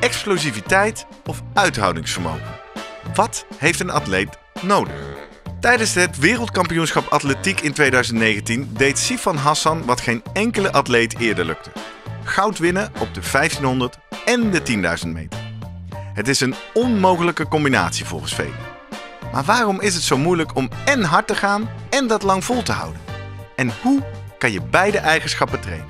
explosiviteit of uithoudingsvermogen. Wat heeft een atleet nodig? Tijdens het wereldkampioenschap atletiek in 2019 deed Sifan Hassan wat geen enkele atleet eerder lukte. Goud winnen op de 1500 en de 10.000 meter. Het is een onmogelijke combinatie volgens velen. Maar waarom is het zo moeilijk om en hard te gaan en dat lang vol te houden? En hoe kan je beide eigenschappen trainen?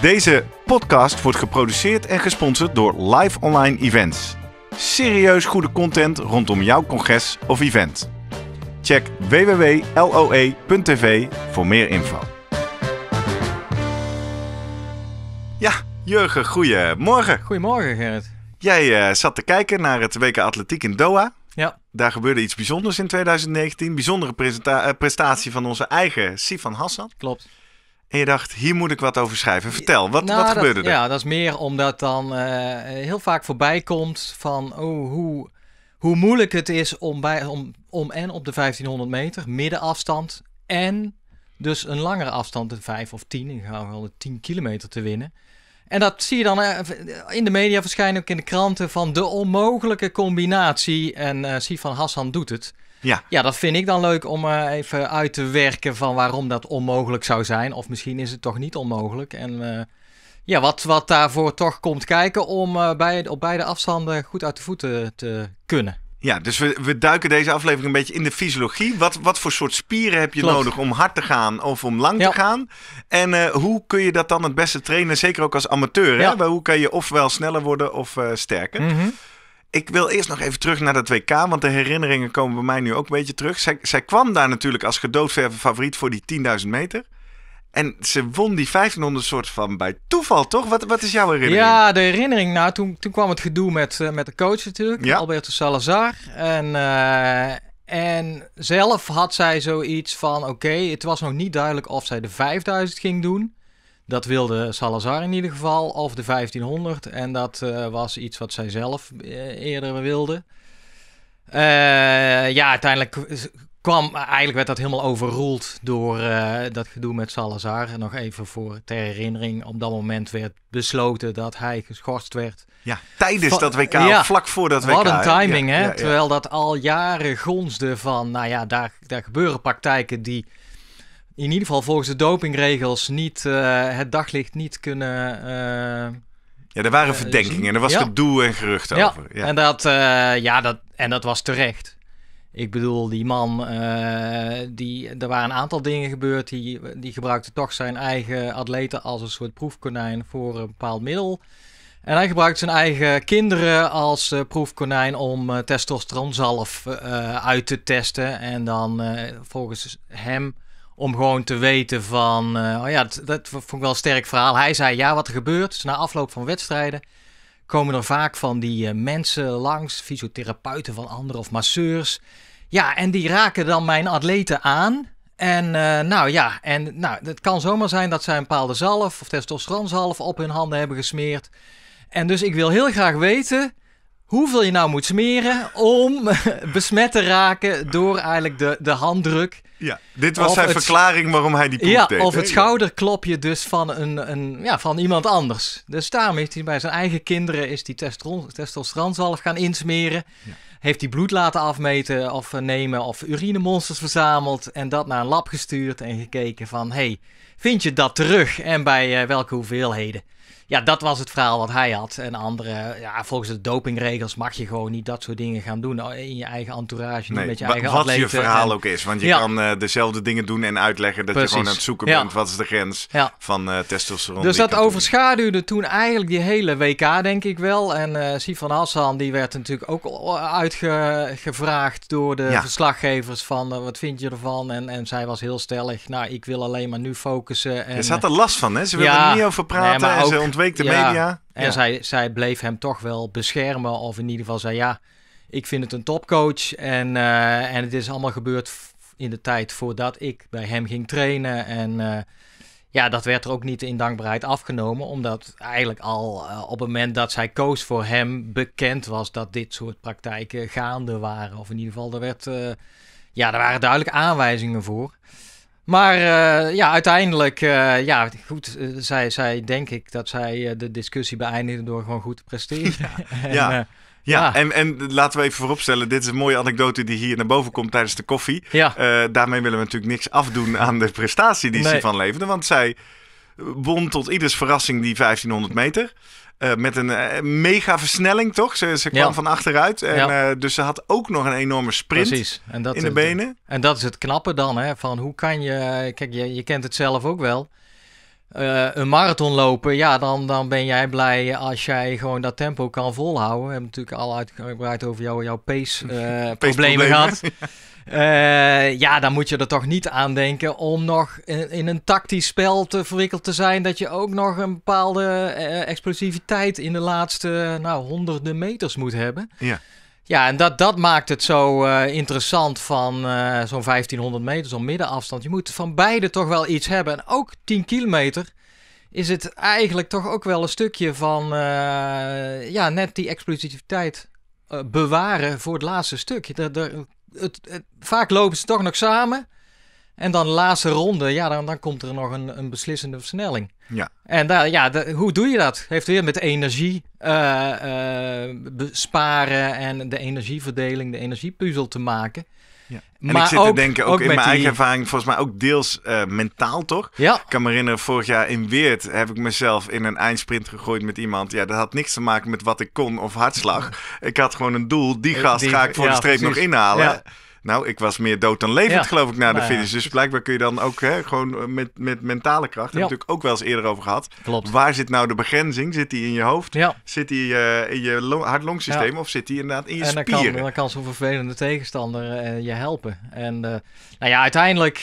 Deze podcast wordt geproduceerd en gesponsord door Live Online Events. Serieus goede content rondom jouw congres of event. Check www.loe.tv voor meer info. Ja, Jurgen, goedemorgen. Goedemorgen, Gerrit. Jij eh, zat te kijken naar het WK Atletiek in Doha. Ja. Daar gebeurde iets bijzonders in 2019. Bijzondere eh, prestatie van onze eigen Sifan Hassan. Klopt. En je dacht, hier moet ik wat over schrijven. Vertel, wat, nou, wat gebeurde er? Ja, dat is meer omdat dan eh, heel vaak voorbij komt van oh, hoe, hoe moeilijk het is om, bij, om, om en op de 1500 meter, middenafstand en dus een langere afstand, de 5 of 10, ik ga wel de 10 kilometer te winnen. En dat zie je dan eh, in de media verschijnen, ook in de kranten, van de onmogelijke combinatie. En uh, Sifan Hassan doet het. Ja. ja, dat vind ik dan leuk om eh, even uit te werken van waarom dat onmogelijk zou zijn. Of misschien is het toch niet onmogelijk. En eh, ja, wat, wat daarvoor toch komt kijken om eh, bij, op beide afstanden goed uit de voeten te kunnen. Ja, dus we, we duiken deze aflevering een beetje in de fysiologie. Wat, wat voor soort spieren heb je nodig om hard te gaan of om lang te gaan? En hoe kun je dat dan het beste trainen? Zeker ook als amateur. Hè? Hoe kan je ofwel sneller worden of sterker? Mhm ik wil eerst nog even terug naar dat WK, want de herinneringen komen bij mij nu ook een beetje terug. Zij, zij kwam daar natuurlijk als gedoodverve favoriet voor die 10.000 meter. En ze won die 1500 soort van bij toeval, toch? Wat, wat is jouw herinnering? Ja, de herinnering. Nou, toen, toen kwam het gedoe met, eh, met de coach natuurlijk, Alberto Salazar. En, eh, en zelf had zij zoiets van: oké, het was nog niet duidelijk of zij de 5000 ging doen. Dat wilde Salazar in ieder geval, of de 1500. En dat eh, was iets wat zij zelf eh, eerder wilde. Eh, ja, uiteindelijk kwam, eigenlijk werd dat helemaal overroeld door dat gedoe met Salazar. Nog even voor ter herinnering, op dat moment werd besloten dat hij geschorst werd. Ja, tijdens dat WK, vlak voor dat WK. Wat een timing, hè? Terwijl dat al jaren gonsde van, nou ja, daar, daar gebeuren praktijken die in ieder geval volgens de dopingregels niet eh, het daglicht niet kunnen. Eh, ja, er waren eh, verdenkingen, er was ja. gedoe en geruchten over. Ja, en dat, ja, dat, en dat was terecht. Ik bedoel, die man, die, er waren een aantal dingen gebeurd. Die, die gebruikte toch zijn eigen atleten als een soort proefkonijn voor een bepaald middel. En hij gebruikt zijn eigen kinderen als uh, proefkonijn om uh, testosteronzalf uit te testen. En dan volgens hem om gewoon te weten van, eh, oh ja, dat, dat, vond ik wel een sterk verhaal. Hij zei, ja, wat er gebeurt, na afloop van wedstrijden komen er vaak van die eh, mensen langs, fysiotherapeuten van anderen of masseurs. Ja, en die raken dan mijn atleten aan. En eh, nou ja, en nou, het kan zomaar zijn dat zij een bepaalde zalf of testosteronzalf op hun handen hebben gesmeerd. En dus ik wil heel graag weten hoeveel je nou moet smeren om besmet te raken door eigenlijk de, de handdruk ja, dit was zijn verklaring waarom hij die poep ja, deed, Of het schouderklopje dus van, een, een, ja, van iemand anders. Dus daarom heeft hij bij zijn eigen kinderen is die testosteronzalf gaan insmeren. Heeft hij bloed laten afmeten of eh, nemen of urinemonsters verzameld. En dat naar een lab gestuurd en gekeken van... hey, vind je dat terug en bij eh, welke hoeveelheden? ja, dat was het verhaal wat hij had. En andere ja, volgens de dopingregels mag je gewoon niet dat soort dingen gaan doen eh, in je eigen entourage. Nee, met je eigen wat je verhaal ook is. Want je kan eh, dezelfde dingen doen en uitleggen dat je gewoon aan het zoeken bent. Wat is de grens van eh, testosteron? Dus dat overschaduwde toen eigenlijk die hele WK, denk ik wel. En uh, Sifan Hassan, die werd natuurlijk ook uitgevraagd door de verslaggevers van wat vind je ervan? En, en zij was heel stellig, nou, ik wil alleen maar nu focussen. En, ze had er last van, hè? Ze wilden er niet over praten en ze ja, En zij, zij bleef hem toch wel beschermen. Of in ieder geval zei ja, ik vind het een topcoach. En, eh, en het is allemaal gebeurd in de tijd voordat ik bij hem ging trainen. En eh, ja, dat werd er ook niet in dankbaarheid afgenomen. Omdat eigenlijk al eh, op het moment dat zij koos voor hem bekend was dat dit soort praktijken gaande waren. Of in ieder geval, er, werd, ja, er waren duidelijk aanwijzingen voor. Maar eh, ja, uiteindelijk, eh, ja, goed, eh, zij, zij denk ik dat zij de discussie beëindigde door gewoon goed te presteren. Ja, en, ja. Ja, En, en laten we even vooropstellen, dit is een mooie anekdote die hier naar boven komt tijdens de koffie. Ja. daarmee willen we natuurlijk niks afdoen aan de prestatie die ze van leverde, want zij won tot ieders verrassing die 1500 meter. Eh, met een eh, mega versnelling, toch? Ze, ze kwam van achteruit. En, eh, dus ze had ook nog een enorme sprint in de benen. En dat is het knappe dan, hè? Van hoe kan je... Kijk, je, je kent het zelf ook wel. een marathon lopen, ja, dan, dan ben jij blij als jij gewoon dat tempo kan volhouden. We hebben natuurlijk al uitgebreid over jou, jouw pace-problemen pace gehad. Eh, ja, dan moet je er toch niet aan denken om nog in, een tactisch spel te verwikkeld te zijn. Dat je ook nog een bepaalde eh, explosiviteit in de laatste nou, honderden meters moet hebben. Ja. Ja, en dat, dat maakt het zo eh, interessant van zo'n 1500 meter, zo'n middenafstand. Je moet van beide toch wel iets hebben. En ook 10 kilometer is het eigenlijk toch ook wel een stukje van ja, net die explosiviteit bewaren voor het laatste stuk het, vaak lopen ze toch nog samen. En dan laatste ronde, ja, dan, dan komt er nog een, een beslissende versnelling. Ja. En daar, ja, hoe doe je dat? Heeft weer met energie eh, eh, besparen en de energieverdeling, de energiepuzzel te maken. Ja. En maar ik zit te denken, ook, in mijn eigen ervaring, volgens mij ook deels eh, mentaal, toch? Ik kan me herinneren, vorig jaar in Weert heb ik mezelf in een eindsprint gegooid met iemand. Ja, dat had niks te maken met wat ik kon of hartslag. Ik had gewoon een doel, die eh, gast ga ik voor de streep nog inhalen. Nou, ik was meer dood dan levend, geloof ik, na de nou finish. Dus blijkbaar kun je dan ook hè, gewoon eh, met, met mentale kracht. Daar heb ik natuurlijk ook wel eens eerder over gehad. Klopt. Waar zit nou de begrenzing? Zit die in je hoofd? Zit die eh, in je hart-longsysteem? Of zit die inderdaad in je en spieren? Kan, dan kan zo'n vervelende tegenstander eh, je helpen. En nou ja, uiteindelijk,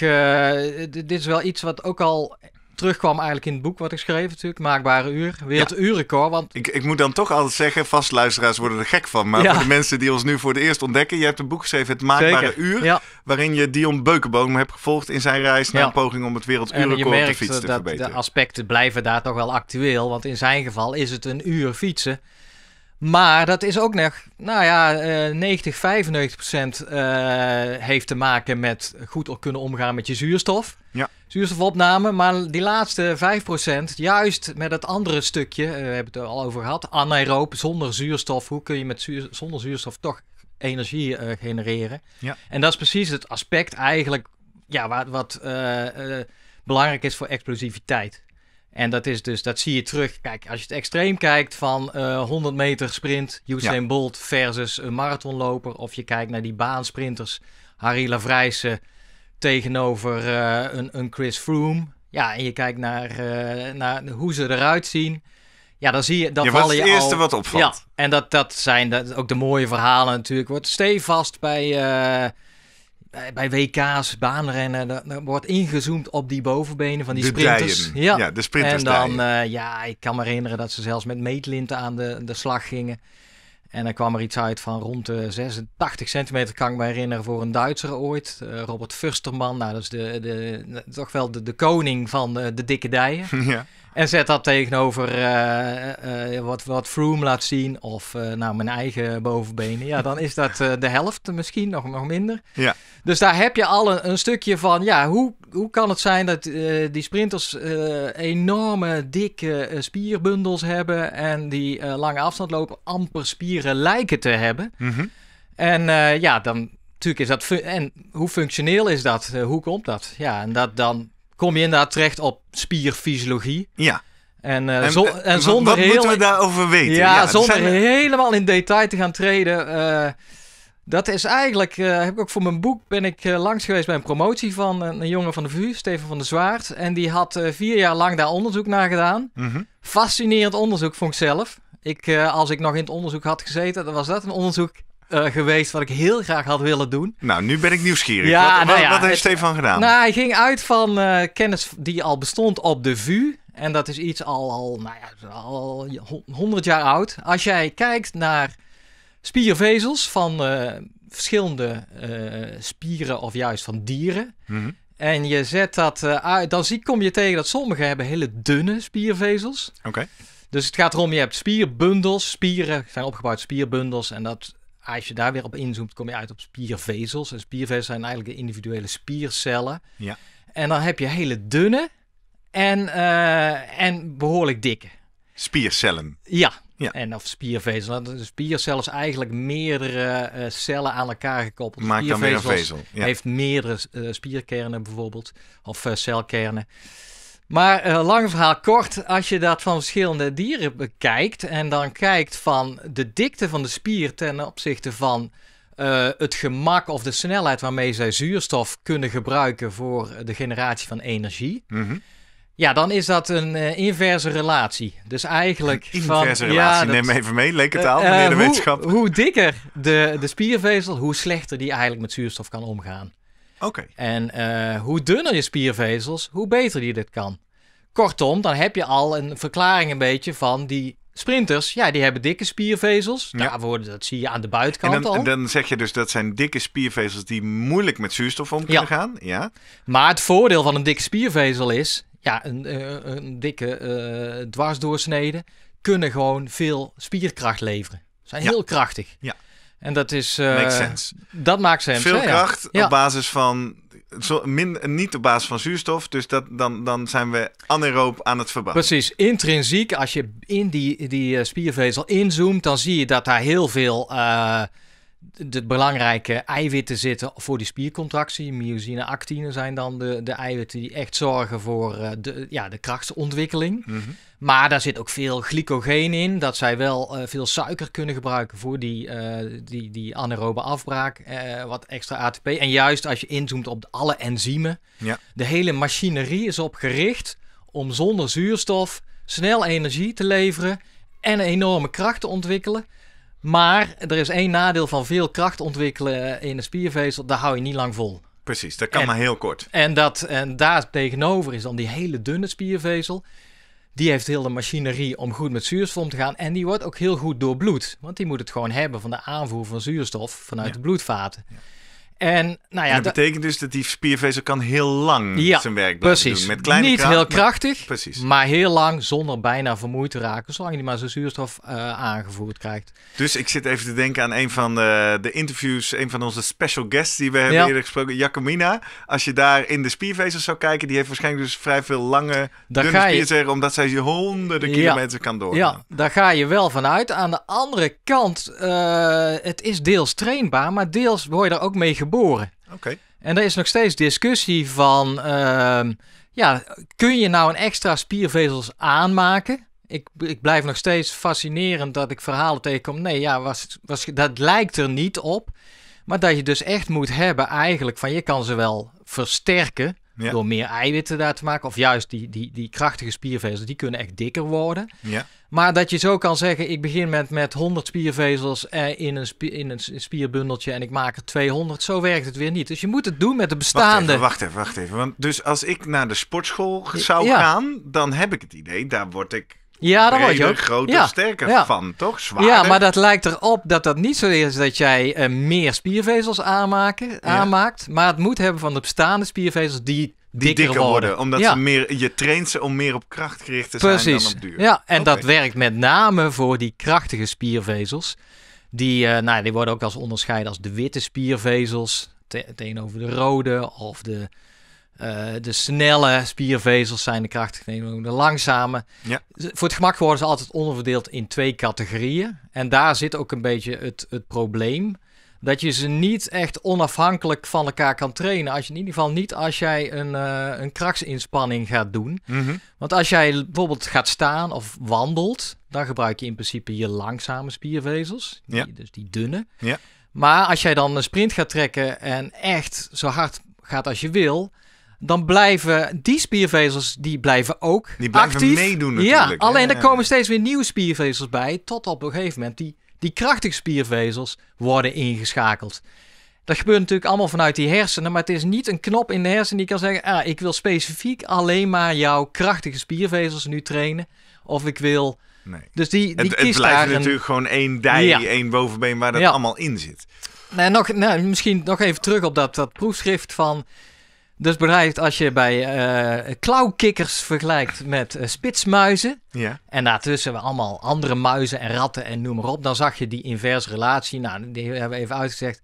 dit is wel iets wat ook al terugkwam eigenlijk in het boek wat ik schreef natuurlijk. Maakbare uur. Weer uurrecord. Want... Ik, ik moet dan toch altijd zeggen, vastluisteraars worden er gek van. Maar voor de mensen die ons nu voor het eerst ontdekken. Je hebt een boek geschreven, Het Maakbare Uur. Waarin je Dion Beukenboom hebt gevolgd in zijn reis naar een poging om het werelduurrecord en je merkt te dat De aspecten blijven daar toch wel actueel. Want in zijn geval is het een uur fietsen. Maar dat is ook nog, nou ja, 90, eh, 95 procent eh, heeft te maken met goed kunnen omgaan met je zuurstof. Ja. Zuurstofopname, maar die laatste 5 procent, juist met het andere stukje, eh, we hebben het er al over gehad, anaerobe zonder zuurstof. Hoe kun je met zuur, zonder zuurstof toch energie genereren? Ja. En dat is precies het aspect eigenlijk, ja, wat, wat belangrijk is voor explosiviteit. En dat is dus, dat zie je terug. Kijk, als je het extreem kijkt van 100 eh, meter sprint, Usain Bolt versus een marathonloper. Of je kijkt naar die baansprinters, Harry Lavrijsen tegenover eh, een, een Chris Froome. Ja, en je kijkt naar, eh, naar hoe ze eruit zien. Ja, dan zie je, dat vallen je al... het eerste wat opvalt. Ja, en dat, dat zijn dat, ook de mooie verhalen natuurlijk. Wordt stevast bij eh, bij WK's, baanrennen, er, wordt ingezoomd op die bovenbenen van die sprinters. Ja. ja. de sprinters. En dan, eh, ja, ik kan me herinneren dat ze zelfs met meetlinten aan de, de slag gingen. En er kwam er iets uit van rond de 86 centimeter, kan ik me herinneren, voor een Duitser ooit. Eh, Robert Fusterman, nou, dat is de, de, toch wel de, de koning van de, dikke dijen. Ja. En zet dat tegenover eh, eh, eh, wat, wat Froome laat zien of uh, nou, mijn eigen bovenbenen. Ja, dan is dat de helft misschien, nog, nog minder. Ja. Dus daar heb je al een, stukje van, ja, hoe, hoe kan het zijn dat die sprinters enorme dikke spierbundels hebben en die lange afstand lopen amper spieren lijken te hebben. Mhm. En ja, dan natuurlijk is dat... En hoe functioneel is dat? hoe komt dat? Ja, en dat dan kom je inderdaad terecht op spierfysiologie. Ja. En, uh, en, eh, zonder wat heel, moeten we daarover weten? Ja, zonder helemaal in detail te gaan treden. Eh, dat is eigenlijk, uh, heb ik ook voor mijn boek, ben ik langs geweest bij een promotie van een, jongen van de VU, Steven van der Zwaard. En die had vier jaar lang daar onderzoek naar gedaan. Mhm. Fascinerend onderzoek vond ik zelf. Ik, als ik nog in het onderzoek had gezeten, dan was dat een onderzoek eh, geweest wat ik heel graag had willen doen. Nou, nu ben ik nieuwsgierig. wat, wat, nou heeft Stefan gedaan? Nou, hij ging uit van eh, kennis die al bestond op de VU. En dat is iets al, al, nou ja, al 100 jaar oud. Als jij kijkt naar spiervezels van eh, verschillende spieren of juist van dieren. Mhm. En je zet dat uit, dan zie, kom je tegen dat sommigen hebben hele dunne spiervezels. Oké. Dus het gaat erom, je hebt spierbundels, spieren zijn opgebouwd spierbundels en dat als je daar weer op inzoomt, kom je uit op spiervezels. En spiervezels zijn eigenlijk de individuele spiercellen. Ja. En dan heb je hele dunne en, eh, en behoorlijk dikke. Spiercellen. Ja. ja. En of spiervezels. Nou, de spiercel is eigenlijk meerdere eh, cellen aan elkaar gekoppeld. Maakt dan weer een vezel. Heeft meerdere eh, spierkernen bijvoorbeeld. Of celkernen. Maar uh, lang verhaal kort, als je dat van verschillende dieren bekijkt en dan kijkt van de dikte van de spier ten opzichte van eh, het gemak of de snelheid waarmee zij zuurstof kunnen gebruiken voor de generatie van energie. Mhm. Ja, dan is dat een eh, inverse relatie. Dus eigenlijk. Een inverse van, relatie, ja, neem even mee, leken taal, meneer de hoe, wetenschap. Hoe dikker de, de spiervezel, hoe slechter die eigenlijk met zuurstof kan omgaan. Oké. En eh, hoe dunner je spiervezels, hoe beter die dit kan. Kortom, dan heb je al een verklaring een beetje van die sprinters. Ja, die hebben dikke spiervezels. Ja. Daarvoor, nou, dat zie je aan de buitenkant en al. En dan zeg je dus dat zijn dikke spiervezels die moeilijk met zuurstof om kunnen gaan. Ja. Maar het voordeel van een dikke spiervezel is, ja, een, eh, dikke uh, dwarsdoorsnede kunnen gewoon veel spierkracht leveren. Zijn heel krachtig. Ja. En dat is. Eh, Makes sense. Dat maakt sense. Veel kracht op basis van. Zo, niet op basis van zuurstof, dus dat, dan, dan zijn we anaeroop aan het verbouwen. Precies, intrinsiek, als je in die, die eh, spiervezel inzoomt, dan zie je dat daar heel veel eh, de belangrijke eiwitten zitten voor die spiercontractie. Myosine, actine zijn dan de, de eiwitten die echt zorgen voor eh, de, ja, de krachtsontwikkeling. Mm Maar daar zit ook veel glycogeen in, dat zij wel eh, veel suiker kunnen gebruiken voor die, eh, die, die anaerobe afbraak, wat extra ATP. En juist als je inzoomt op alle enzymen, ja. de hele machinerie is opgericht om zonder zuurstof snel energie te leveren en enorme kracht te ontwikkelen maar er is één nadeel van veel kracht ontwikkelen in een spiervezel. Daar hou je niet lang vol. Precies, dat kan maar heel kort. En, dat, en daar tegenover is dan die hele dunne spiervezel. Die heeft heel de machinerie om goed met zuurstof om te gaan. En die wordt ook heel goed door bloed. Want die moet het gewoon hebben van de aanvoer van zuurstof vanuit de bloedvaten. Ja. En, nou ja, dat betekent dus dat die spiervezel kan heel lang zijn werk blijven precies. doen. Met kleine Niet heel krachtig, maar, heel lang zonder bijna vermoeid te raken. Zolang hij maar zijn zuurstof eh, aangevoerd krijgt. Dus ik zit even te denken aan een van de, eh, de interviews, een van onze special guests die we hebben eerder gesproken. Jacomina, als je daar in de spiervezels zou kijken, die heeft waarschijnlijk dus vrij veel lange, daar dunne spiervezel. Omdat zij honderden kilometer kan doorgaan. Ja, daar ga je wel van uit. Aan de andere kant, eh, het is deels trainbaar, maar deels word je er ook mee geboren. En er is nog steeds discussie van, ehm, ja, kun je nou een extra spiervezels aanmaken? Ik, ik blijf nog steeds fascinerend dat ik verhalen tegenkom. Nee, ja, was, was, dat lijkt er niet op. Maar dat je dus echt moet hebben eigenlijk van je kan ze wel versterken. Door meer eiwitten daar te maken. Of juist die, die, die krachtige spiervezels, die kunnen echt dikker worden. Ja. Maar dat je zo kan zeggen, ik begin met, met 100 spiervezels eh, in, een in een spierbundeltje en ik maak er 200. Zo werkt het weer niet. Dus je moet het doen met de bestaande. Wacht even, wacht even. Wacht even. Want dus als ik naar de sportschool zou gaan, dan heb ik het idee, daar word ik ja, daar word je ook. groter, sterker van, toch? Zwaarder. Ja, maar dat lijkt erop dat dat niet zo is dat jij eh, meer spiervezels aanmaakt. Maar het moet hebben van de bestaande spiervezels die, dikker, worden. Omdat meer, je traint ze om meer op kracht gericht te zijn dan op duur. Ja, en dat werkt met name voor die krachtige spiervezels. Die, eh, nou, die worden ook als onderscheiden als de witte spiervezels tegenover de rode of de eh, de snelle spiervezels zijn de nemen, de langzame. Ja. Voor het gemak worden ze altijd onderverdeeld in twee categorieën. En daar zit ook een beetje het, het probleem. Dat je ze niet echt onafhankelijk van elkaar kan trainen. Als je, in ieder geval niet als jij een, uh, een krachtsinspanning gaat doen. Mhm. Want als jij bijvoorbeeld gaat staan of wandelt, dan gebruik je in principe je langzame spiervezels. dus die dunne. Ja. Maar als jij dan een sprint gaat trekken en echt zo hard gaat als je wil, dan blijven die spiervezels die blijven ook die blijven actief. meedoen natuurlijk. Ja, alleen er komen steeds weer nieuwe spiervezels bij, tot op een gegeven moment die, die krachtige spiervezels worden ingeschakeld. Dat gebeurt natuurlijk allemaal vanuit die hersenen, maar het is niet een knop in de hersenen die kan zeggen: ah, ik wil specifiek alleen maar jouw krachtige spiervezels nu trainen, of ik wil. Nee. Dus die, die het, het blijft natuurlijk gewoon één dij, één bovenbeen waar dat allemaal in zit. Nou, nog, nou, misschien nog even terug op dat, dat proefschrift van dus bereikt als je bij eh, klauwkikkers vergelijkt met eh, spitsmuizen. En daartussen we allemaal andere muizen en ratten en noem maar op. Dan zag je die inverse relatie. Nou, die hebben we even uitgezegd,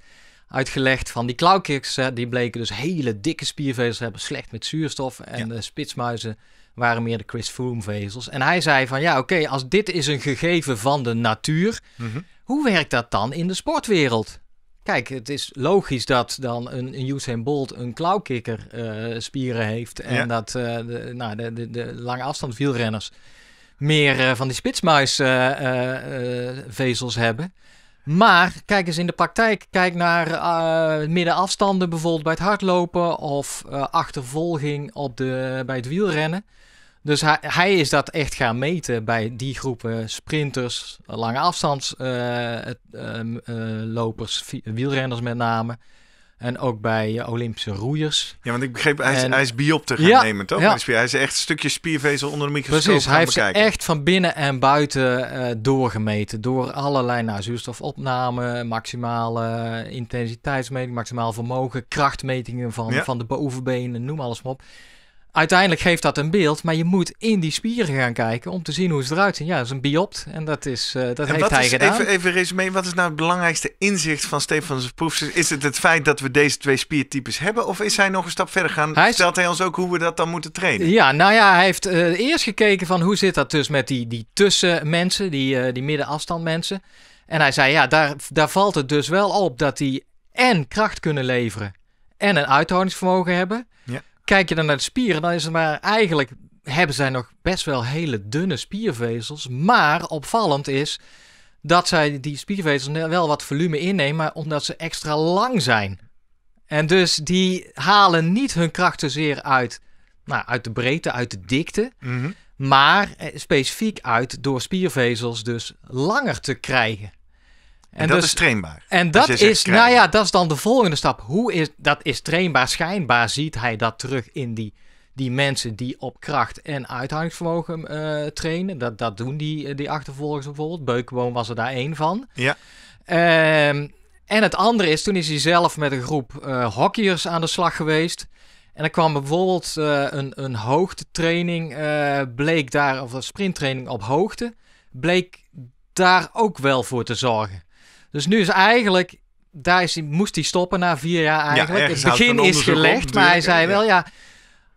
uitgelegd van die klauwkikkers. Eh, die bleken dus hele dikke spiervezels hebben, slecht met zuurstof. En de spitsmuizen waren meer de Chris Froome vezels. En hij zei van ja, oké, als dit is een gegeven van de natuur. Mm Hoe werkt dat dan in de sportwereld? Kijk, het is logisch dat dan een, een Usain Bolt een klauwkikker eh, spieren heeft. En dat eh, de, nou, de, de, de, lange afstand wielrenners meer eh, van die spitsmuisvezels hebben. Maar kijk eens in de praktijk. Kijk naar middenafstanden bijvoorbeeld bij het hardlopen of achtervolging op de, bij het wielrennen. Dus hij, hij, is dat echt gaan meten bij die groepen sprinters, lange afstandslopers, eh, ehm, eh, wielrenners met name. En ook bij eh, Olympische roeiers. Ja, want ik begreep, hij is, en, hij is biop gaan nemen, toch? Ja. Hij is echt een stukje spiervezel onder de microscoop Precies, hij heeft echt van binnen en buiten doorgemeten. Door allerlei nou, zuurstofopname, maximale intensiteitsmeting, maximaal vermogen, krachtmetingen van, van de bovenbenen, noem alles maar op uiteindelijk geeft dat een beeld, maar je moet in die spieren gaan kijken om te zien hoe ze eruit zien. Ja, dat is een biopt en dat, is, uh, dat en heeft hij is, gedaan. Even, even resume, wat is nou het belangrijkste inzicht van Stefan's proef? Is het het feit dat we deze twee spiertypes hebben of is hij nog een stap verder gaan? Stelt hij ons ook hoe we dat dan moeten trainen? Ja, nou ja, hij heeft eh, eerst gekeken van hoe zit dat dus met die, die tussenmensen, die, uh, die middenafstand mensen. En hij zei, ja, daar, daar valt het dus wel op dat die en kracht kunnen leveren en een uithoudingsvermogen hebben. Ja. Kijk je dan naar de spieren, dan is het maar eigenlijk hebben zij nog best wel hele dunne spiervezels. Maar opvallend is dat zij die spiervezels wel wat volume innemen, maar omdat ze extra lang zijn. En dus die halen niet hun krachten zeer uit, nou, uit de breedte, uit de dikte. Mhm. Maar eh, specifiek uit door spiervezels dus langer te krijgen. En, dat dus- is trainbaar. En dat is, nou ja, dat is dan de volgende stap. Hoe is dat is trainbaar? Schijnbaar ziet hij dat terug in die, die mensen die op kracht en uithoudingsvermogen eh, trainen. Dat, dat doen die, eh, die achtervolgers bijvoorbeeld. Beukenboom was er daar één van. Ja. Ehm, en het andere is, toen is hij zelf met een groep eh, hockeyers aan de slag geweest. En er kwam bijvoorbeeld een, een hoogtetraining, bleek daar, of een sprinttraining op hoogte, bleek daar ook wel voor te zorgen. Dus nu is eigenlijk, daar is, moest hij stoppen na vier jaar eigenlijk. het begin is gelegd, maar hij zei wel ja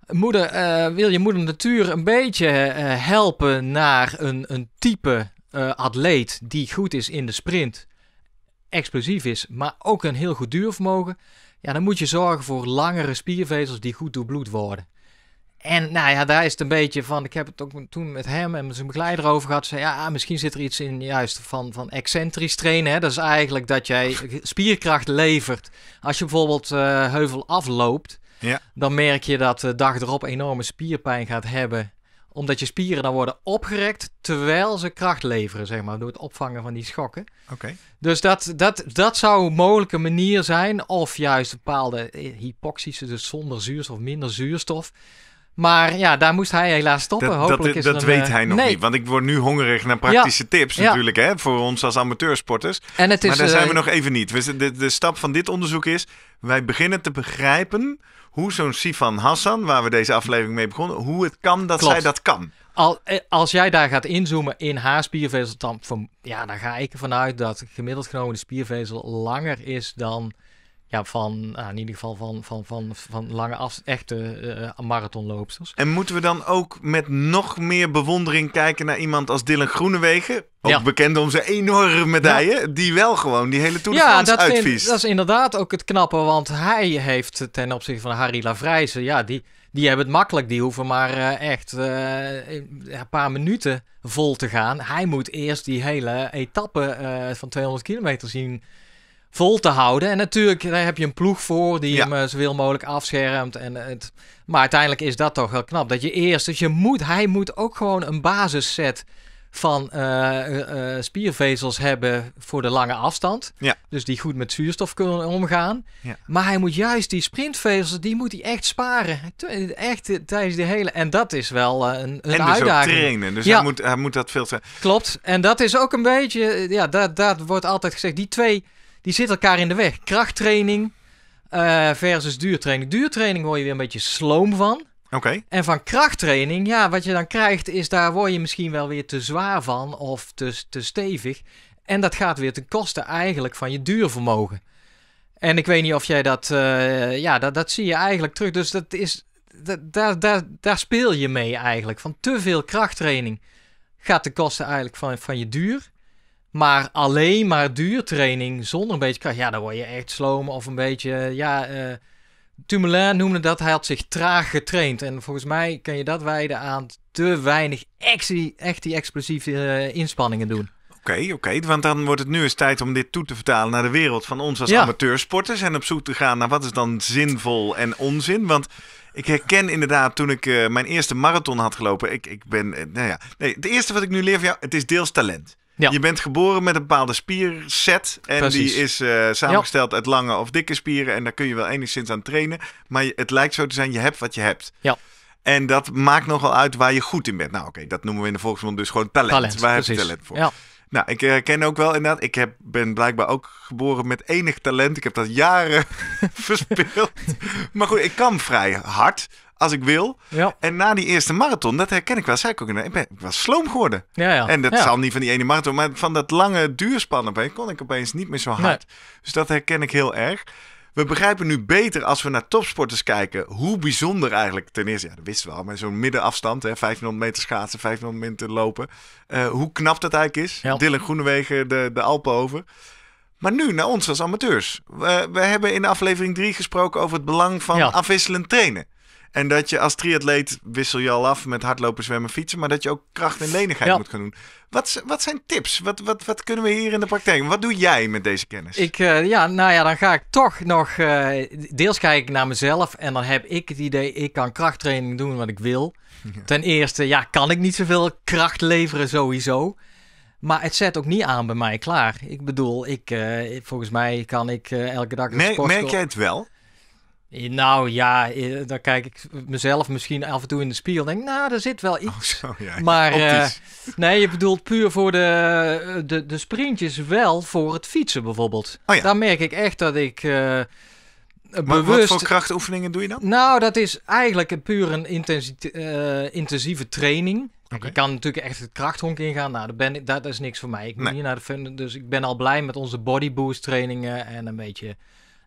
moeder, eh, wil je moeder natuur een beetje eh, helpen naar een, een type eh, atleet die goed is in de sprint, explosief is, maar ook een heel goed duurvermogen? Ja, dan moet je zorgen voor langere spiervezels die goed doorbloed worden. En nou ja, daar is het een beetje van. Ik heb het ook toen met hem en zijn begeleider over gehad. Zei ja, ah, misschien zit er iets in juist van, van excentrisch trainen. Hè? Dat is eigenlijk dat jij spierkracht levert. Als je bijvoorbeeld eh, heuvel afloopt, ja. dan merk je dat de dag erop enorme spierpijn gaat hebben omdat je spieren dan worden opgerekt terwijl ze kracht leveren, zeg maar, door het opvangen van die schokken. Oké. Dus dat, dat, dat zou een mogelijke manier zijn, of juist bepaalde eh, hypoxische, dus zonder zuurstof, minder zuurstof. Maar ja, daar moest hij helaas stoppen. Dat, Hopelijk dat, is dat een, weet eh, hij nog niet. Want ik word nu hongerig naar praktische tips natuurlijk. Hè, voor ons als amateursporters. En het is, maar daar zijn eh, we nog even niet. De, de stap van dit onderzoek is... wij beginnen te begrijpen hoe zo'n Sifan Hassan... waar we deze aflevering mee begonnen... hoe het kan dat zij dat kan. Al, eh, als jij daar gaat inzoomen in haar spiervezel... Dan, ja, dan ga ik ervan uit dat gemiddeld genomen de spiervezel langer is dan ja, van eh, in ieder geval van, van, van, van lange af, echte uh, marathonloopsters. En moeten we dan ook met nog meer bewondering kijken naar iemand als Dylan Groenewegen? Ook bekend om zijn enorme medaille, die wel gewoon die hele Tour de ja, dat uitvies. Ja, dat is inderdaad ook het knappe, want hij heeft ten opzichte van Harry Lavrijzen, ja, die, die hebben het makkelijk. Die hoeven maar eh, echt een paar minuten vol te gaan. Hij moet eerst die hele etappe van 200 kilometer zien vol te houden. En natuurlijk, daar heb je een ploeg voor die hem eh, zoveel mogelijk afschermt. En eh, het, maar uiteindelijk is dat toch wel knap. Dat je eerst, dat dus je moet, hij moet ook gewoon een basisset van eh, spiervezels hebben voor de lange afstand. Ja. Dus die goed met zuurstof kunnen omgaan. Ja. Maar hij moet juist die sprintvezels, die moet hij echt sparen. Echt tijdens de hele... En dat is wel een, een en dus uitdaging. Dus trainen. Dus ja. hij, moet, hij moet dat veel... Klopt. En dat is ook een beetje... Ja, dat, dat wordt altijd gezegd. Die twee die zit elkaar in de weg. Krachttraining uh, versus duurtraining. Duurtraining word je weer een beetje sloom van. Oké. En van krachttraining, ja, wat je dan krijgt is daar word je misschien wel weer te zwaar van of te, te stevig. En dat gaat weer ten koste eigenlijk van je duurvermogen. En ik weet niet of jij dat, eh, ja, dat, dat zie je eigenlijk terug. Dus dat is, dat, daar, daar, daar speel je mee eigenlijk. Van te veel krachttraining gaat ten koste eigenlijk van, van je duur. Maar alleen maar duurtraining zonder een beetje kracht, ja, dan word je echt sloom of een beetje, ja... Uh, noemde dat, hij had zich traag getraind. En volgens mij kan je dat wijden aan te weinig echt die explosieve eh, inspanningen doen. Oké, oké. Want dan wordt het nu eens tijd om dit toe te vertalen naar de wereld van ons als ja. amateursporters. En op zoek te gaan naar wat is dan zinvol en onzin. Want ik herken inderdaad toen ik eh, mijn eerste marathon had gelopen. Ik, ik ben, nou ja. Nee, het eerste wat ik nu leer van jou, het is deels talent. Je bent geboren met een bepaalde spierset. En die is eh, samengesteld uit lange of dikke spieren. En daar kun je wel enigszins aan trainen. Maar het lijkt zo te zijn, je hebt wat je hebt. Ja. En dat maakt nogal uit waar je goed in bent. Nou, oké, dat noemen we in de volksmond dus gewoon talent. waar heb je talent voor? Ja. Nou, ik herken eh, ook wel inderdaad. Ik heb, ben blijkbaar ook geboren met enig talent. Ik heb dat jaren verspeeld. Maar goed, ik kan vrij hard als ik wil. En na die eerste marathon, dat herken ik wel, zei ik ook, ik, ben, ik was sloom geworden. Ja, ja. En dat zal niet van die ene marathon, maar van dat lange duurspannen. opeens, kon ik opeens niet meer zo hard. Dus dat herken ik heel erg. We begrijpen nu beter als we naar topsporters kijken hoe bijzonder eigenlijk ten eerste, ja, dat wisten we al, maar zo'n middenafstand, hè, 500 meter schaatsen, 500 meter lopen, eh, hoe knap dat eigenlijk is. Ja. Dylan Groenewegen, de, de Alpen over. Maar nu naar ons als amateurs. We, we hebben in aflevering 3 gesproken over het belang van afwisselend trainen. En dat je als triatleet wissel je al af met hardlopen, zwemmen, fietsen. Maar dat je ook kracht en lenigheid moet gaan doen. Wat, wat zijn tips? Wat, wat, wat kunnen we hier in de praktijk? Wat doe jij met deze kennis? Ik, eh, ja, nou ja, dan ga ik toch nog... Eh, deels kijk ik naar mezelf en dan heb ik het idee... ik kan krachttraining doen wat ik wil. Ten eerste, ja, kan ik niet zoveel kracht leveren sowieso. Maar het zet ook niet aan bij mij klaar. Ik bedoel, ik, eh, volgens mij kan ik elke dag... merk, merk jij het wel? Nou ja, eh, dan kijk ik mezelf misschien af en toe in de spiegel en denk, nou, daar zit wel oh, iets. Maar uh, nee, je bedoelt puur voor de, eh, de, de sprintjes wel voor het fietsen bijvoorbeeld. Oh, ja. Daar merk ik echt dat ik bewust... wat voor krachtoefeningen doe je dan? Nou, dat is eigenlijk puur een intensieve training. Ik kan natuurlijk echt het krachthonk ingaan. Nou, dat, ben ik, dat is niks voor mij. Ik hier naar de dus ik ben al blij met onze bodyboost trainingen en een beetje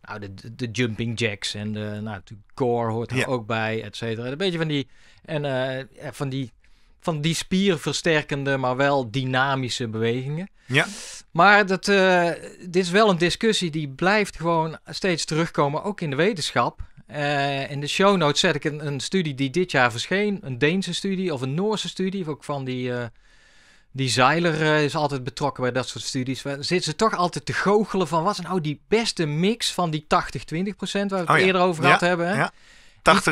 nou, de, de jumping jacks en de, nou, natuurlijk core hoort er ook bij, et cetera. Een beetje van die, en, eh, eh, van, die, van die spierversterkende, maar wel dynamische bewegingen. Ja. Maar dat, eh, dit is wel een discussie die blijft gewoon steeds terugkomen, ook in de wetenschap. in de show notes zet ik een, een, studie die dit jaar verscheen. Een Deense studie of een Noorse studie. Ook van die die Zeiler eh, is altijd betrokken bij dat soort studies. Zitten ze toch altijd te goochelen van wat is nou die beste mix van die 80-20% waar we het oh eerder over gehad hebben. Hè? Ja.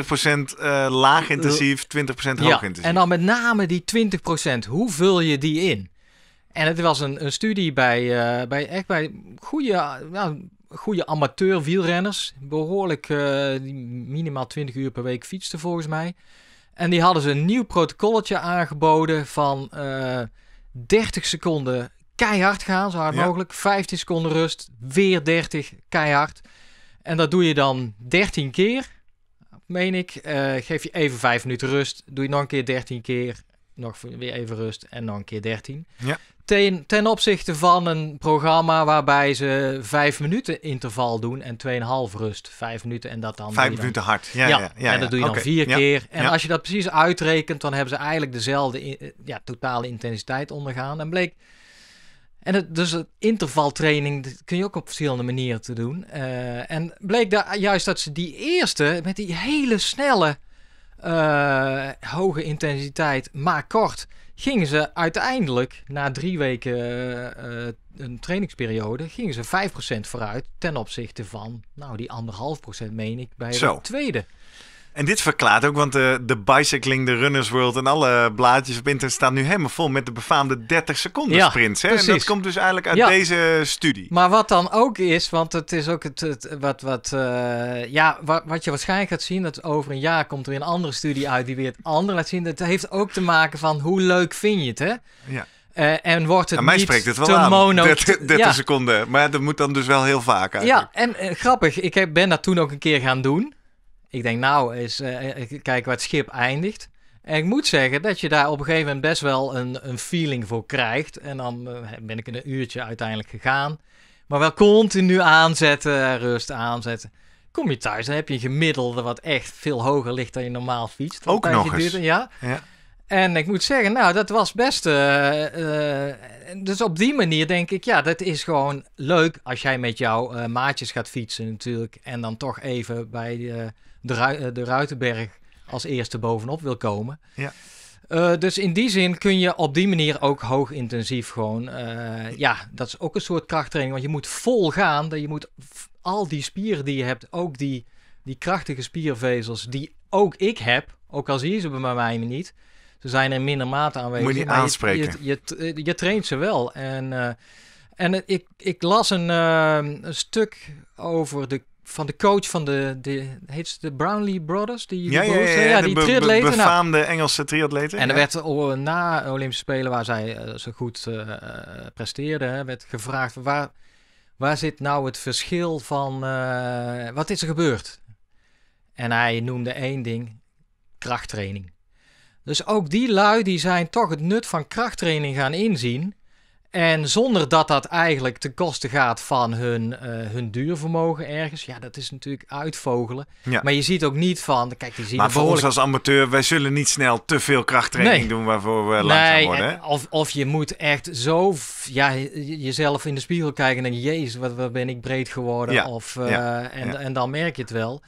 80% eh, laag intensief, 20% hoog intensief. En dan met name die 20%, hoe vul je die in? En het was een, een studie bij, eh, bij echt bij goede, goede amateur wielrenners. Behoorlijk uh, minimaal 20 uur per week fietsten volgens mij. En die hadden ze een nieuw protocolletje aangeboden van 30 seconden keihard gaan, zo hard mogelijk. 15 seconden rust, weer 30 keihard. En dat doe je dan 13 keer, meen ik. Uh, geef je even 5 minuten rust, doe je nog een keer 13 keer nog weer even rust en dan een keer 13. Ja. Ten, ten opzichte van een programma waarbij ze vijf minuten interval doen en 2,5 rust. Vijf minuten en dat dan. Vijf minuten hard. Ja, ja, ja, ja, en dat doe je dan vier keer. En als je dat precies uitrekent, dan hebben ze eigenlijk dezelfde eh, ja, totale intensiteit ondergaan. En bleek. En het, dus het intervaltraining kun je ook op verschillende manieren te doen. Eh, en bleek daar juist dat ze die eerste met die hele snelle eh, hoge intensiteit, maar kort, gingen ze uiteindelijk na drie weken eh, een trainingsperiode, gingen ze 5% vooruit ten opzichte van, nou die anderhalf procent meen ik, bij de tweede. En dit verklaart ook, want de, eh, de Bicycling, de Runners World en alle blaadjes op internet staan nu helemaal vol met de befaamde 30 seconden sprints. Ja, hè? En dat komt dus eigenlijk uit deze studie. Maar wat dan ook is, want het is ook het, wat, wat, eh, ja, wat, wat, je waarschijnlijk gaat zien, dat over een jaar komt er weer een andere studie uit die weer het andere laat zien. Dat heeft ook te maken van hoe leuk vind je het, hè? Ja. Eh, en wordt het mij niet spreekt het wel aan. mono. 30, seconden. Maar dat moet dan dus wel heel vaak uit. Ja, en grappig. Ik heb, ben dat toen ook een keer gaan doen. Ik denk, nou, eens uh, eh, eh, kijken waar het schip eindigt. En ik moet zeggen dat je daar op een gegeven moment best wel een, een feeling voor krijgt. En dan eh, ben ik in een uurtje uiteindelijk gegaan. Maar wel continu aanzetten, rust aanzetten. Kom je thuis, dan heb je een gemiddelde wat echt veel hoger ligt dan je normaal fietst. Ook nog eens. ja. ja. En ik moet zeggen, nou, dat was best. Eh, eh, dus op die manier denk ik, ja, dat is gewoon leuk als jij met jouw eh, maatjes gaat fietsen, natuurlijk. En dan toch even bij de, de Ruitenberg als eerste bovenop wil komen. Ja. dus in die zin kun je op die manier ook hoog intensief gewoon. ja, dat is ook een soort krachttraining. Want je moet vol gaan. Dat je moet al die spieren die je hebt, ook die, die krachtige spiervezels die ook ik heb. Ook al zie je ze bij mij niet ze zijn in minder mate aanwezig. Moet je niet aanspreken. Je, je, je, traint ze wel. En, eh, en ik, ik las eh, een, stuk over de van de coach van de, de heet ze de Brownlee Brothers, die ja, ja, ja, eh, die triatleten. Be, nou. befaamde Engelse triatleten. En er werd na Olympische Spelen, waar zij zo goed uh, presteerden, werd gevraagd waar, waar zit nou het verschil van, wat is er gebeurd? En hij noemde één ding, krachttraining. Dus ook die lui die zijn toch het nut van krachttraining gaan inzien. En zonder dat dat eigenlijk ten koste gaat van hun, uh, hun duurvermogen ergens. Ja, dat is natuurlijk uitvogelen. Maar je ziet ook niet van... Kijk, maar voor ons als amateur, wij zullen niet snel te veel krachttraining doen waarvoor we langzaam worden. En, of, of je moet echt zo ja, jezelf in de spiegel kijken en denken... Jezus, wat, ben ik breed geworden. Of, eh, En, en dan merk je het wel.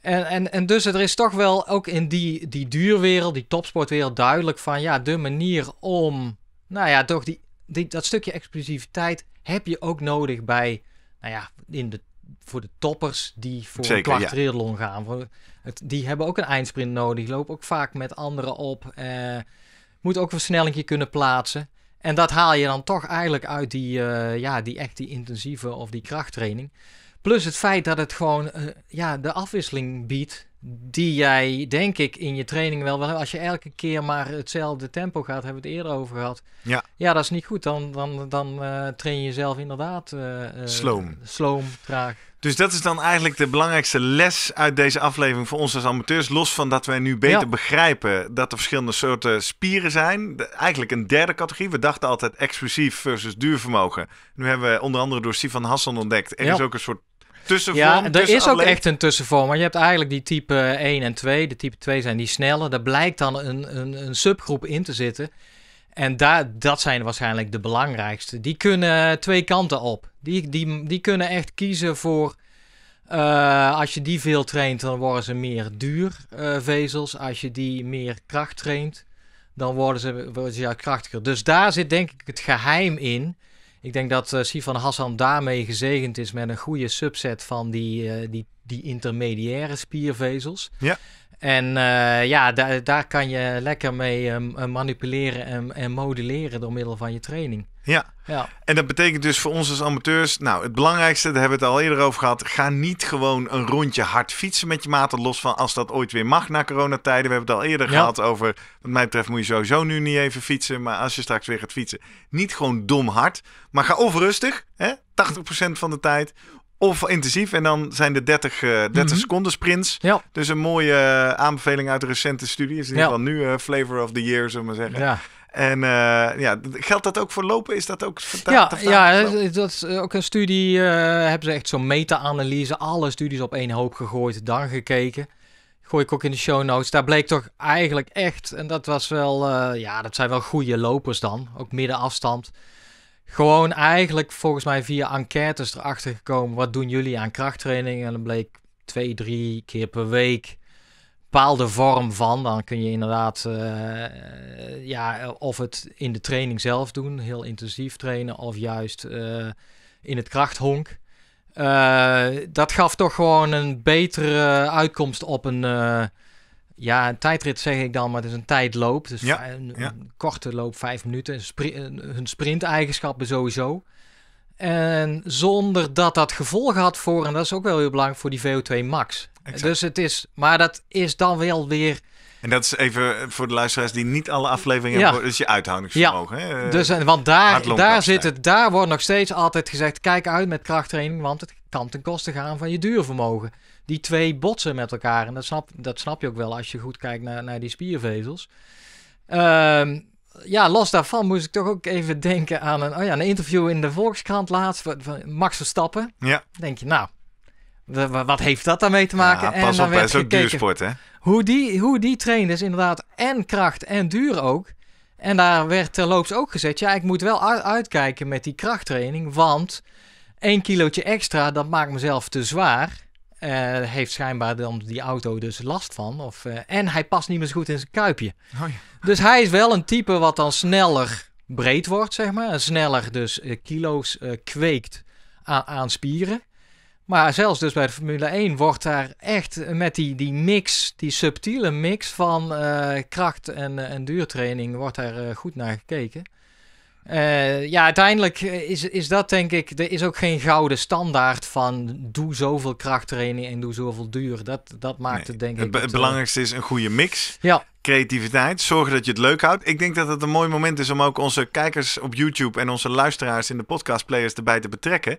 En, en, en dus er is toch wel ook in die, die duurwereld, die topsportwereld, duidelijk van ja, de manier om, nou ja, toch die, die, dat stukje exclusiviteit heb je ook nodig bij, nou ja, in de, voor de toppers die voor Zeker, een kwart gaan. Voor het, die hebben ook een eindsprint nodig, die lopen ook vaak met anderen op, eh, moet ook een versnellingje kunnen plaatsen. En dat haal je dan toch eigenlijk uit die, eh, ja, die echt die intensieve of die krachttraining. Plus het feit dat het gewoon eh, ja, de afwisseling biedt. Die jij, denk ik, in je training wel wel. Als je elke keer maar hetzelfde tempo gaat, hebben we het eerder over gehad. Ja, ja dat is niet goed. Dan, dan, dan eh, train je jezelf inderdaad. Uh, sloom. Sloom, traag. Dus dat is dan eigenlijk de belangrijkste les uit deze aflevering voor ons als amateurs. Los van dat wij nu beter begrijpen dat er verschillende soorten spieren zijn. eigenlijk een derde categorie. We dachten altijd explosief versus duurvermogen. Nu hebben we onder andere door Stefan Hassan ontdekt. Er is ook een soort ja, er is ook echt een tussenvorm. Maar je hebt eigenlijk die type 1 en 2. De type 2 zijn die snelle. Daar blijkt dan een, een, een subgroep in te zitten. En daar, dat zijn waarschijnlijk de belangrijkste. Die kunnen twee kanten op. Die, die, die kunnen echt kiezen voor. Eh, als je die veel traint, dan worden ze meer duur eh, vezels. Als je die meer kracht traint, dan worden ze, worden ze krachtiger. Dus daar zit denk ik het geheim in. Ik denk dat uh, eh, Sivan Hassan daarmee gezegend is met een goede subset van die, eh, die, die intermediaire spiervezels. Ja. En eh, ja, daar daar kan je lekker mee ehm, manipuleren en, en modelleren door middel van je training. Ja. ja. En dat betekent dus voor ons als amateurs, nou, het belangrijkste, daar hebben we het al eerder over gehad, ga niet gewoon een rondje hard fietsen met je maten, los van als dat ooit weer mag na coronatijden. We hebben het al eerder gehad over, wat mij betreft moet je sowieso nu niet even fietsen, maar als je straks weer gaat fietsen, niet gewoon dom hard, maar ga of rustig, hè, 80% van de tijd, of intensief. En dan zijn de 30, uh, 30 seconden sprints. Ja. Dus een mooie eh, aanbeveling uit de recente studie. Is in ieder geval nu eh, Flavor of the Year, zullen we maar zeggen. Ja. En uh, ja, geldt dat ook voor lopen? Is dat ook ja, ja, dat is eh, ook een studie. Eh, hebben ze echt zo'n meta-analyse, alle studies op één hoop gegooid, dan gekeken. Gooi ik ook in de show notes. Daar bleek toch eigenlijk echt, en dat was wel, ja, dat zijn wel goede lopers dan, ook middenafstand. Gewoon eigenlijk volgens mij via enquêtes erachter gekomen. Wat doen jullie aan krachttraining? En dan bleek twee, drie keer per week bepaalde vorm van. Dan kun je inderdaad ja, of het in de training zelf doen, heel intensief trainen, of juist eh, in het krachthonk. Eh, dat gaf toch gewoon een betere uitkomst op een, eh, ja, een tijdrit, zeg ik dan, maar het is een tijdloop. Dus ja, een, korte loop, vijf minuten. hun sprint-eigenschappen sowieso. En zonder dat dat gevolgen had voor, en dat is ook wel heel belangrijk, voor die VO2 max. Dus het is, maar dat is dan wel weer en dat is even voor de luisteraars die niet alle afleveringen ja. hebben. is je uithoudingsvermogen. Ja. Hè? Dus, want daar, daar, zit het, daar wordt nog steeds altijd gezegd: kijk uit met krachttraining, want het kan ten koste gaan van je duurvermogen. Die twee botsen met elkaar. En dat snap, dat snap je ook wel als je goed kijkt naar, naar die spiervezels. Ehm, ja, los daarvan moest ik toch ook even denken aan een, oh ja, een interview in de Volkskrant laatst van Max Verstappen. Ja. denk je, nou, wat heeft dat daarmee te maken? Ja, pas en op, werd is ook duursport, hè? hoe die, hoe die trainde is inderdaad en kracht en duur ook. En daar werd terloops ook gezet, ja, ik moet wel uitkijken met die krachttraining, want één kilootje extra, dat maakt mezelf te zwaar. Eh, heeft schijnbaar dan die auto dus last van. Of, eh, en hij past niet meer zo goed in zijn kuipje. Oh dus hij is wel een type wat dan sneller breed wordt, zeg maar. sneller dus eh, kilo's kweekt aan, aan, spieren. Maar zelfs dus bij de Formule 1 wordt daar echt met die, die mix, die subtiele mix van eh, kracht en, eh, en duurtraining, wordt daar eh, goed naar gekeken. ja, uiteindelijk is, is dat denk ik, er is ook geen gouden standaard van doe zoveel krachttraining en doe zoveel duur. Dat, dat maakt het denk ik. Het, belangrijkste is een goede mix. Ja. Creativiteit, zorgen dat je het leuk houdt. Ik denk dat het een mooi moment is om ook onze kijkers op YouTube en onze luisteraars in de podcastplayers erbij te betrekken.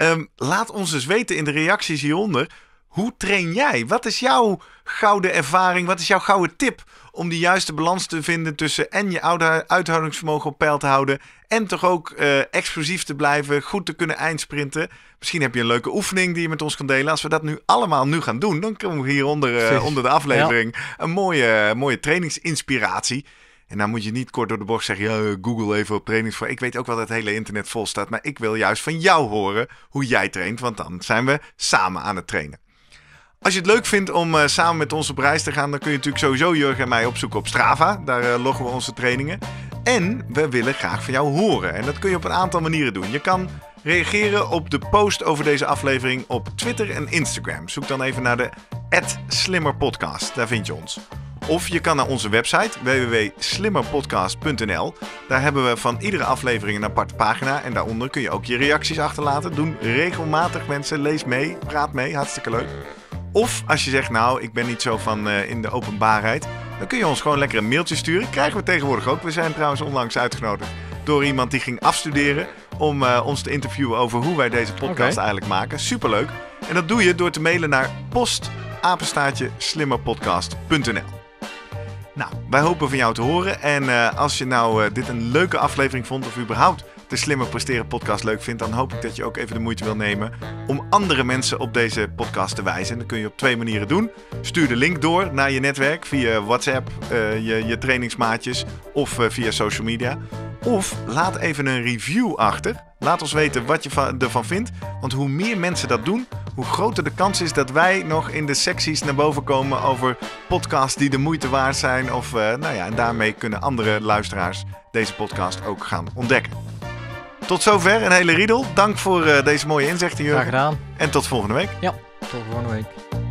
Ehm, laat ons dus weten in de reacties hieronder. Hoe train jij? Wat is jouw gouden ervaring? Wat is jouw gouden tip om die juiste balans te vinden tussen en je oude uithoudingsvermogen op peil te houden en toch ook eh, explosief te blijven, goed te kunnen eindsprinten? Misschien heb je een leuke oefening die je met ons kan delen. Als we dat nu allemaal nu gaan doen, dan komen we hieronder uh, onder de aflevering een mooie, mooie trainingsinspiratie. En dan moet je niet kort door de bocht zeggen, ja, Google even op trainings voor. Ik weet ook wel dat het hele internet vol staat, maar ik wil juist van jou horen hoe jij traint, want dan zijn we samen aan het trainen. Als je het leuk vindt om eh, samen met ons op reis te gaan, dan kun je natuurlijk sowieso Jurgen en mij opzoeken op Strava. Daar eh, loggen we onze trainingen. En we willen graag van jou horen. En dat kun je op een aantal manieren doen. Je kan reageren op de post over deze aflevering op Twitter en Instagram. Zoek dan even naar de @slimmerpodcast. Daar vind je ons. Of je kan naar onze website www.slimmerpodcast.nl. Daar hebben we van iedere aflevering een aparte pagina. En daaronder kun je ook je reacties achterlaten. Doen regelmatig mensen. Lees mee, praat mee. Hartstikke leuk. Of als je zegt, nou, ik ben niet zo van eh, in de openbaarheid. Dan kun je ons gewoon lekker een mailtje sturen. Krijgen we tegenwoordig ook. We zijn trouwens onlangs uitgenodigd door iemand die ging afstuderen. Om eh, ons te interviewen over hoe wij deze podcast eigenlijk maken. Superleuk. En dat doe je door te mailen naar post nou, wij hopen van jou te horen. En eh, als je nou eh, dit een leuke aflevering vond of überhaupt de Slimme Presteren podcast leuk vindt, dan hoop ik dat je ook even de moeite wil nemen om andere mensen op deze podcast te wijzen. En dat kun je op twee manieren doen. Stuur de link door naar je netwerk via WhatsApp, eh, je, je trainingsmaatjes of via social media. Of laat even een review achter Laat ons weten wat je ervan vindt. Want hoe meer mensen dat doen, hoe groter de kans is dat wij nog in de secties naar boven komen over podcasts die de moeite waard zijn. Of, eh, nou ja, en daarmee kunnen andere luisteraars deze podcast ook gaan ontdekken. Tot zover een hele riedel. Dank voor eh, deze mooie inzichten, Jurgen. Graag gedaan. En tot volgende week. Ja, tot volgende week.